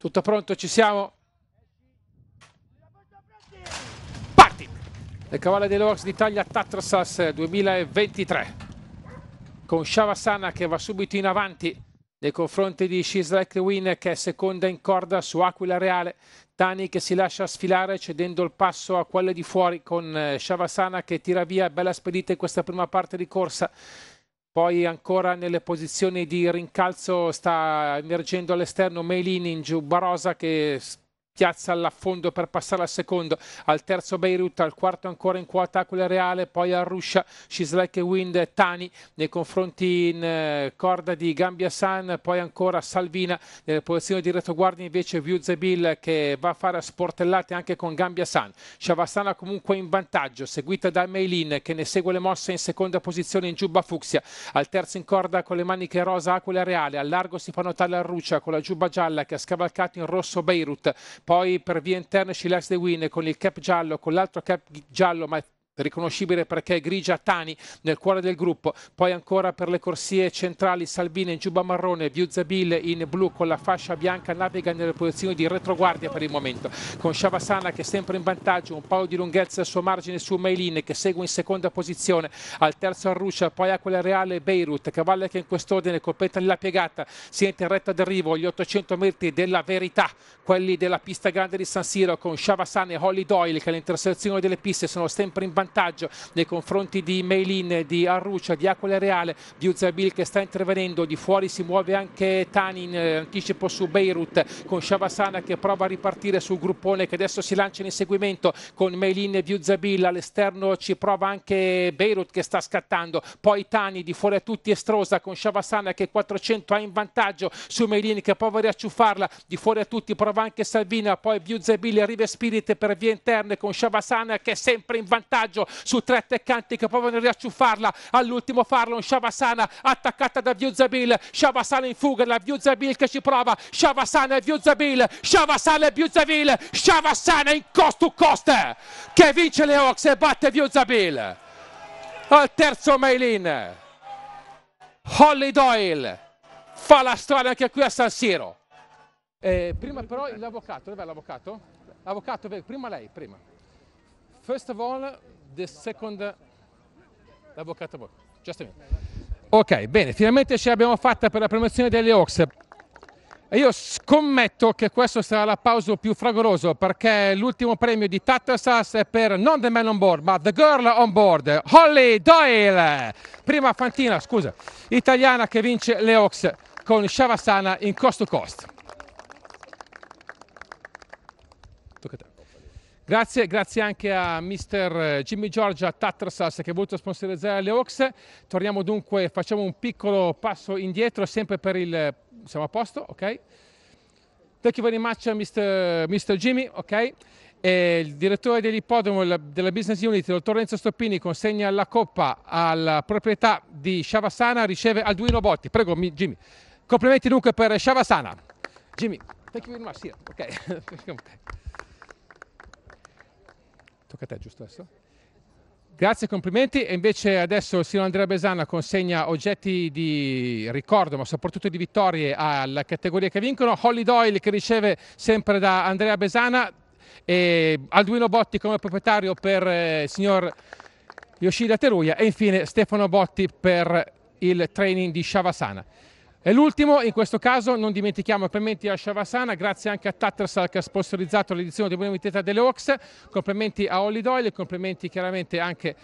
Tutto pronto, ci siamo. Parti! Le cavalle dell'Orx d'Italia Tatrasas 2023. Con Shavasana che va subito in avanti nei confronti di Shislek Win che è seconda in corda su Aquila Reale. Tani che si lascia sfilare cedendo il passo a quelle di fuori con eh, Shavasana che tira via bella spedita in questa prima parte di corsa. Poi ancora nelle posizioni di rincalzo sta emergendo all'esterno Melin in giù Barosa che Piazza all'affondo per passare al secondo, al terzo Beirut, al quarto ancora in quota quella Reale, poi a Ruscia, Scislek e Wind, Tani nei confronti in eh, corda di Gambia San, poi ancora Salvina nel posizione di retroguardia invece Viuzebil che va a fare a sportellate anche con Gambia San. Shavastana comunque in vantaggio, seguita da Meilin che ne segue le mosse in seconda posizione in giubba fucsia, al terzo in corda con le maniche rosa Aquila Reale, al largo si fa notare a Ruscia con la giubba gialla che ha scavalcato in rosso Beirut poi per via interna Scilas De Win con il cap giallo, con l'altro cap giallo, ma riconoscibile perché è grigia Tani nel cuore del gruppo, poi ancora per le corsie centrali Salvini in giubba marrone, Viuzzabil in blu con la fascia bianca naviga nelle posizioni di retroguardia per il momento, con Shavasana che è sempre in vantaggio, un paio di lunghezza al suo margine su Mailin che segue in seconda posizione, al terzo Arruscia, poi a quella reale Beirut, cavalli che in quest'ordine completano la piegata, si in retta d'arrivo agli 800 metri della verità, quelli della pista grande di San Siro con Shavasana e Holly Doyle che all'intersezione delle piste sono sempre in vantaggio vantaggio nei confronti di Meilin, di Arruccia, di Aquila Reale, di Uzabil che sta intervenendo, di fuori si muove anche Tanin, eh, anticipo su Beirut con Shavasana che prova a ripartire sul gruppone che adesso si lancia in inseguimento con Meilin e Uzabil, all'esterno ci prova anche Beirut che sta scattando, poi Tani di fuori a tutti estrosa con Shavasana che 400 ha in vantaggio su Meilin che prova a riacciuffarla, di fuori a tutti prova anche Salvina, poi Uzabil arriva Spirit per via interne con Shavasana che è sempre in vantaggio vantaggio su tre attaccanti che provano a riacciuffarla all'ultimo Farlon Shavasana attaccata da Viuzabil Shavasana in fuga la Viuzabil che ci prova Shavasana e Viuzabil Shavasana e Viuzabil Shavasana in cost to cost che vince le Ox e batte Viuzabil al terzo Mailin Holly Doyle fa la strada anche qui a San Siro eh, prima però l'avvocato, dov'è l'avvocato? l'avvocato prima lei, prima. First of all, the second... L'avvocato Just a minute. Ok, bene, finalmente ce l'abbiamo fatta per la promozione delle Ox. Io scommetto che questo sarà l'appauso più fragoroso perché l'ultimo premio di Tattersas è per non The Man on Board ma The Girl on Board, Holly Doyle, prima fantina, scusa, italiana che vince le Ox con Shavasana in cost to cost. Tocca a te. Grazie, grazie anche a mister eh, Jimmy Giorgia Tatrasas che ha voluto sponsorizzare le Hawks. Torniamo dunque, facciamo un piccolo passo indietro, sempre per il... siamo a posto, ok? Thank you very much, Mr. Mr. Jimmy, ok? E il direttore dell'ippodromo della business unit, il dottor Renzo Stoppini, consegna la coppa alla proprietà di Shavasana, riceve Alduino Botti. Prego, Jimmy. Complimenti dunque per Shavasana. Jimmy, thank you very much. Here. ok? Tocca a te, giusto adesso? Grazie, complimenti. E invece adesso il signor Andrea Besana consegna oggetti di ricordo, ma soprattutto di vittorie alla categoria che vincono. Holly Doyle che riceve sempre da Andrea Besana e Alduino Botti come proprietario per eh, il signor Yoshida Teruia e infine Stefano Botti per il training di Shavasana. E l'ultimo, in questo caso non dimentichiamo complimenti a Shavasana, grazie anche a Tattersall che ha sponsorizzato l'edizione di Buona Vitetta delle Oaks, complimenti a Holly Doyle, complimenti chiaramente anche